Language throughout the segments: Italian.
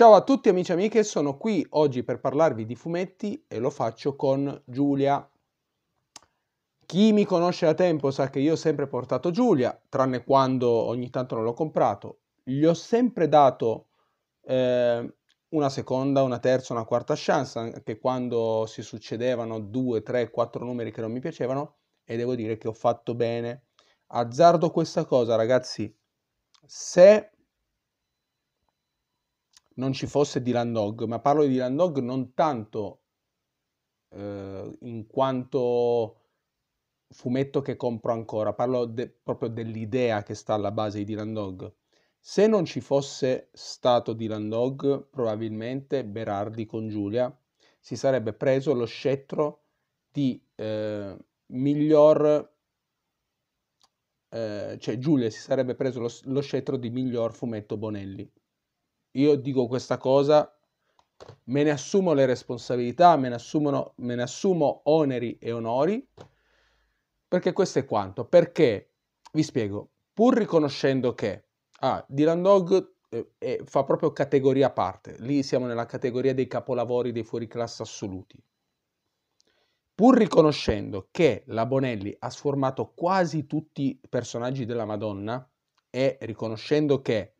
Ciao a tutti amici e amiche, sono qui oggi per parlarvi di fumetti e lo faccio con Giulia. Chi mi conosce da tempo sa che io ho sempre portato Giulia, tranne quando ogni tanto non l'ho comprato. Gli ho sempre dato eh, una seconda, una terza, una quarta chance, anche quando si succedevano due, tre, quattro numeri che non mi piacevano e devo dire che ho fatto bene. Azzardo questa cosa ragazzi, se non ci fosse Dylan Dog, ma parlo di Dylan Dog non tanto eh, in quanto fumetto che compro ancora, parlo de- proprio dell'idea che sta alla base di Dylan Dog. Se non ci fosse stato Dylan Dog, probabilmente Berardi con Giulia si sarebbe preso lo scettro di eh, miglior eh, cioè Giulia si sarebbe preso lo, lo scettro di miglior fumetto Bonelli io dico questa cosa, me ne assumo le responsabilità, me ne, assumono, me ne assumo oneri e onori, perché questo è quanto. Perché, vi spiego, pur riconoscendo che ah, Dylan Dog eh, eh fa proprio categoria a parte, lì siamo nella categoria dei capolavori dei fuoriclasse assoluti, pur riconoscendo che la Bonelli ha sformato quasi tutti i personaggi della Madonna e riconoscendo che...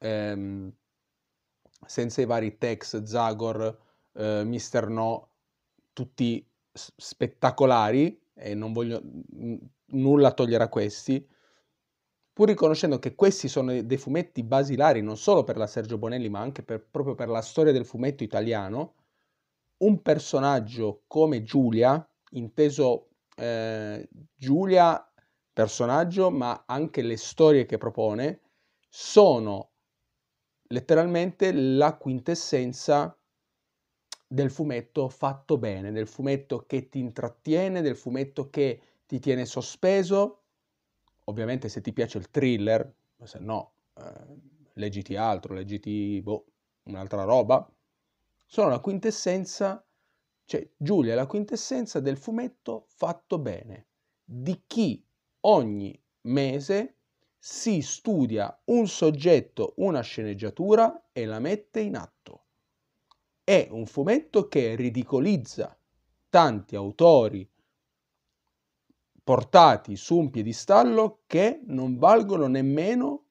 Ehm, senza i vari Tex, Zagor, eh, Mister No, tutti spettacolari, e non voglio, nulla togliere a questi, pur riconoscendo che questi sono dei fumetti basilari non solo per la Sergio Bonelli, ma anche per, proprio per la storia del fumetto italiano, un personaggio come Giulia, inteso eh, Giulia personaggio, ma anche le storie che propone, sono letteralmente la quintessenza del fumetto fatto bene, del fumetto che ti intrattiene, del fumetto che ti tiene sospeso. Ovviamente se ti piace il thriller, se no eh, leggiti altro, leggiti boh, un'altra roba. Sono la quintessenza, cioè Giulia è la quintessenza del fumetto fatto bene, di chi ogni mese si studia un soggetto, una sceneggiatura e la mette in atto. È un fumetto che ridicolizza tanti autori portati su un piedistallo che non valgono nemmeno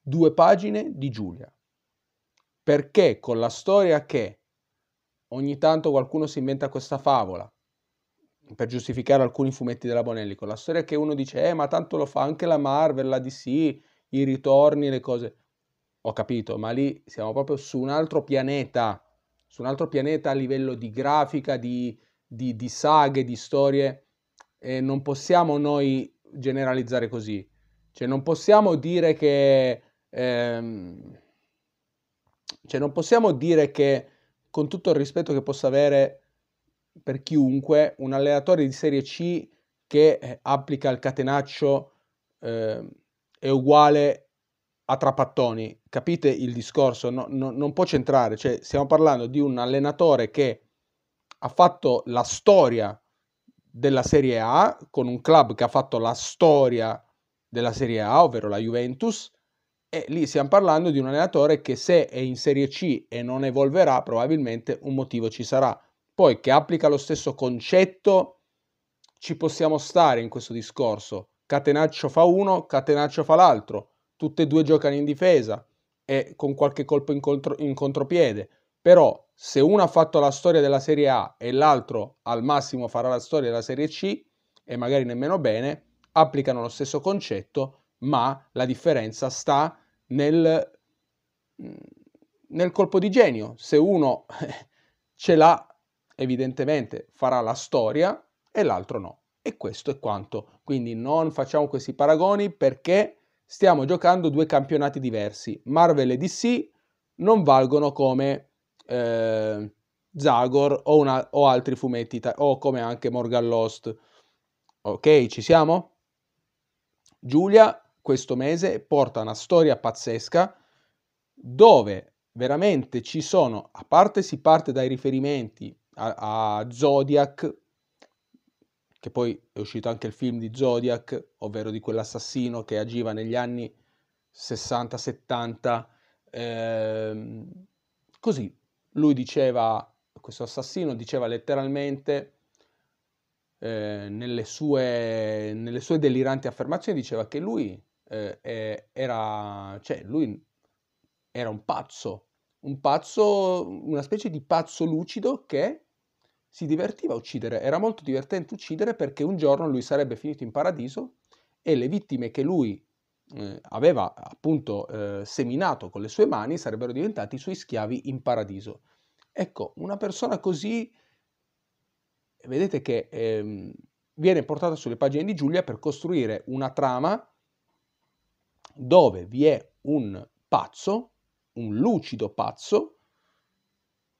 due pagine di Giulia. Perché con la storia che ogni tanto qualcuno si inventa questa favola, per giustificare alcuni fumetti della Bonelli, con la storia che uno dice, eh ma tanto lo fa anche la Marvel, la DC, i ritorni, le cose. Ho capito, ma lì siamo proprio su un altro pianeta, su un altro pianeta a livello di grafica, di, di, di saghe, di storie, e non possiamo noi generalizzare così. Cioè non possiamo dire che... Ehm, cioè non possiamo dire che con tutto il rispetto che possa avere per chiunque un allenatore di Serie C che eh, applica il catenaccio eh, è uguale a Trapattoni. Capite il discorso? No, no, non può centrare, cioè, stiamo parlando di un allenatore che ha fatto la storia della Serie A con un club che ha fatto la storia della Serie A, ovvero la Juventus, e lì stiamo parlando di un allenatore che se è in Serie C e non evolverà, probabilmente un motivo ci sarà. Poi che applica lo stesso concetto, ci possiamo stare in questo discorso. Catenaccio fa uno, Catenaccio fa l'altro. Tutte e due giocano in difesa e con qualche colpo in, contro, in contropiede. Però se uno ha fatto la storia della Serie A e l'altro al massimo farà la storia della Serie C e magari nemmeno bene, applicano lo stesso concetto, ma la differenza sta nel, nel colpo di genio. Se uno ce l'ha evidentemente farà la storia e l'altro no. E questo è quanto. Quindi non facciamo questi paragoni perché stiamo giocando due campionati diversi. Marvel e DC non valgono come eh, Zagor o, una, o, altri fumetti o come anche Morgan Lost. Ok, ci siamo? Giulia questo mese porta una storia pazzesca dove veramente ci sono, a parte si parte dai riferimenti a, a Zodiac, che poi è uscito anche il film di Zodiac, ovvero di quell'assassino che agiva negli anni 60-70. Eh, così, lui diceva, questo assassino diceva letteralmente eh, nelle, sue, nelle, sue, deliranti affermazioni, diceva che lui, eh, era, cioè, lui era un pazzo, un pazzo, una specie di pazzo lucido che si divertiva a uccidere. Era molto divertente uccidere perché un giorno lui sarebbe finito in paradiso e le vittime che lui eh, aveva appunto eh, seminato con le sue mani sarebbero diventati i suoi schiavi in paradiso. Ecco, una persona così, vedete che ehm, viene portata sulle pagine di Giulia per costruire una trama dove vi è un pazzo un lucido pazzo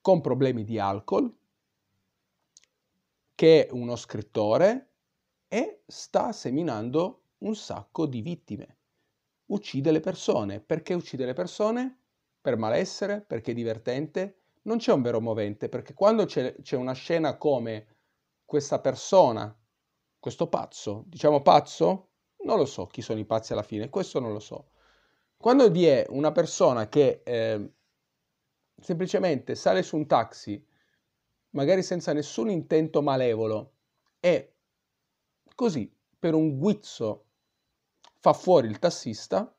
con problemi di alcol, che è uno scrittore e sta seminando un sacco di vittime. Uccide le persone. Perché uccide le persone? Per malessere, perché è divertente. Non c'è un vero movente, perché quando c'è, c'è una scena come questa persona, questo pazzo, diciamo pazzo, non lo so chi sono i pazzi alla fine, questo non lo so. Quando vi è una persona che eh, semplicemente sale su un taxi, magari senza nessun intento malevolo, e così per un guizzo fa fuori il tassista,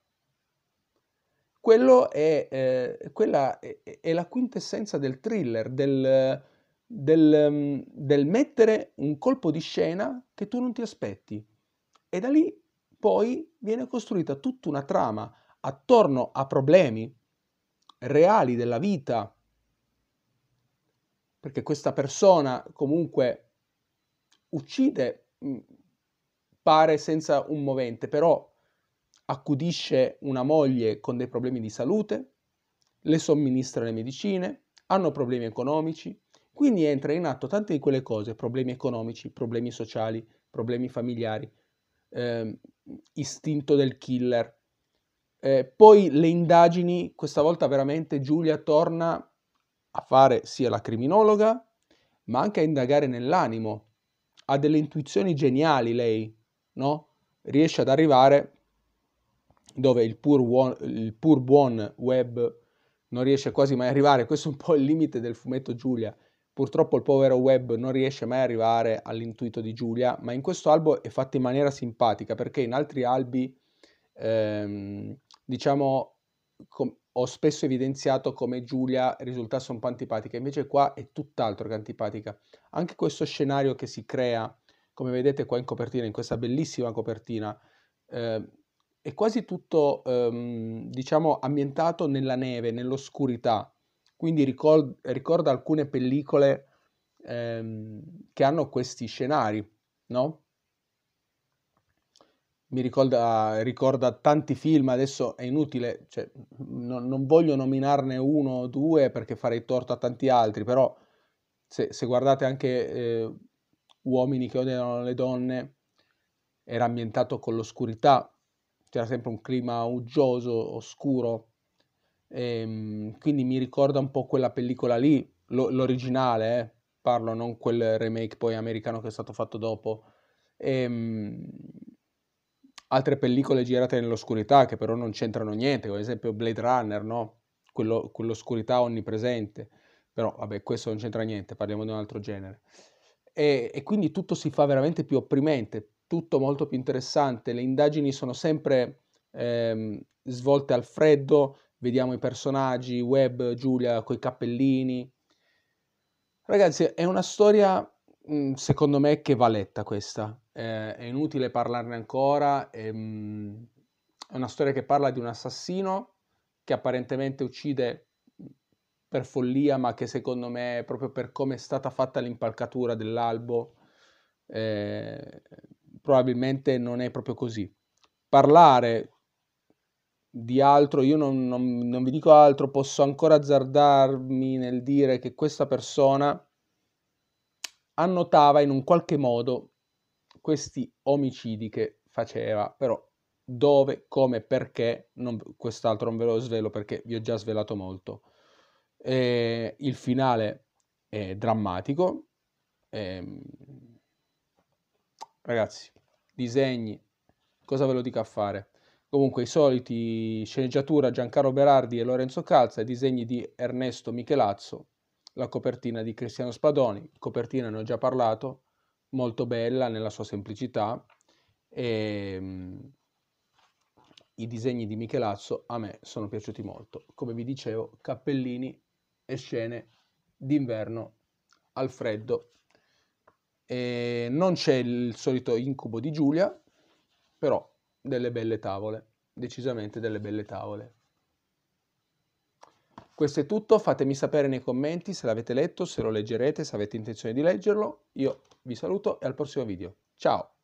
quello è, eh, quella è, è la quintessenza del thriller, del, del, mm, del, mettere un colpo di scena che tu non ti aspetti. E da lì poi viene costruita tutta una trama attorno a problemi reali della vita, perché questa persona comunque uccide, pare senza un movente, però accudisce una moglie con dei problemi di salute, le somministra le medicine, hanno problemi economici, quindi entra in atto tante di quelle cose, problemi economici, problemi sociali, problemi familiari, eh, istinto del killer, eh, poi le indagini, questa volta veramente Giulia torna a fare sia la criminologa, ma anche a indagare nell'animo. Ha delle intuizioni geniali lei, no? Riesce ad arrivare dove il pur, buon, il pur buon web non riesce quasi mai ad arrivare. Questo è un po' il limite del fumetto Giulia. Purtroppo il povero web non riesce mai ad arrivare all'intuito di Giulia, ma in questo albo è fatto in maniera simpatica perché in altri albi ehm, diciamo, com- ho spesso evidenziato come Giulia risultasse un po' antipatica, invece qua è tutt'altro che antipatica. Anche questo scenario che si crea, come vedete qua in copertina, in questa bellissima copertina, eh, è quasi tutto, ehm, diciamo, ambientato nella neve, nell'oscurità, quindi ricor- ricorda alcune pellicole ehm, che hanno questi scenari, no? mi ricorda, ricorda, tanti film, adesso è inutile, cioè, no, non voglio nominarne uno o due perché farei torto a tanti altri, però se, se guardate anche eh, Uomini che odiano le donne, era ambientato con l'oscurità, c'era sempre un clima uggioso, oscuro, e, ehm, quindi mi ricorda un po' quella pellicola lì, lo, l'originale, eh, parlo, non quel remake poi americano che è stato fatto dopo. E, ehm, altre pellicole girate nell'oscurità che però non c'entrano niente, come ad esempio Blade Runner, no? Quello, quell'oscurità onnipresente, però vabbè questo non c'entra niente, parliamo di un altro genere. E, e quindi tutto si fa veramente più opprimente, tutto molto più interessante, le indagini sono sempre ehm, svolte al freddo, vediamo i personaggi, Web, Giulia coi cappellini. Ragazzi, è una storia secondo me che va letta questa, eh, è inutile parlarne ancora, è, ehm, è una storia che parla di un assassino che apparentemente uccide per follia, ma che secondo me proprio per come è stata fatta l'impalcatura dell'albo, eh, probabilmente non è proprio così. Parlare di altro, io non, non, non vi dico altro, posso ancora azzardarmi nel dire che questa persona annotava in un qualche modo questi omicidi che faceva, però dove, come, perché, non, quest'altro non ve lo svelo perché vi ho già svelato molto. E il finale è drammatico. E... Ehm, ragazzi, disegni, cosa ve lo dico a fare? Comunque i soliti sceneggiatura Giancarlo Berardi e Lorenzo Calza, i disegni di Ernesto Michelazzo, la copertina di Cristiano Spadoni, copertina ne ho già parlato, molto bella nella sua semplicità e ehm, mh, i disegni di Michelazzo a me sono piaciuti molto. Come vi dicevo, cappellini e scene d'inverno al freddo. E non c'è il solito incubo di Giulia, però delle belle tavole, decisamente delle belle tavole. Questo è tutto, fatemi sapere nei commenti se l'avete letto, se lo leggerete, se avete intenzione di leggerlo. Io vi saluto e al prossimo video. Ciao!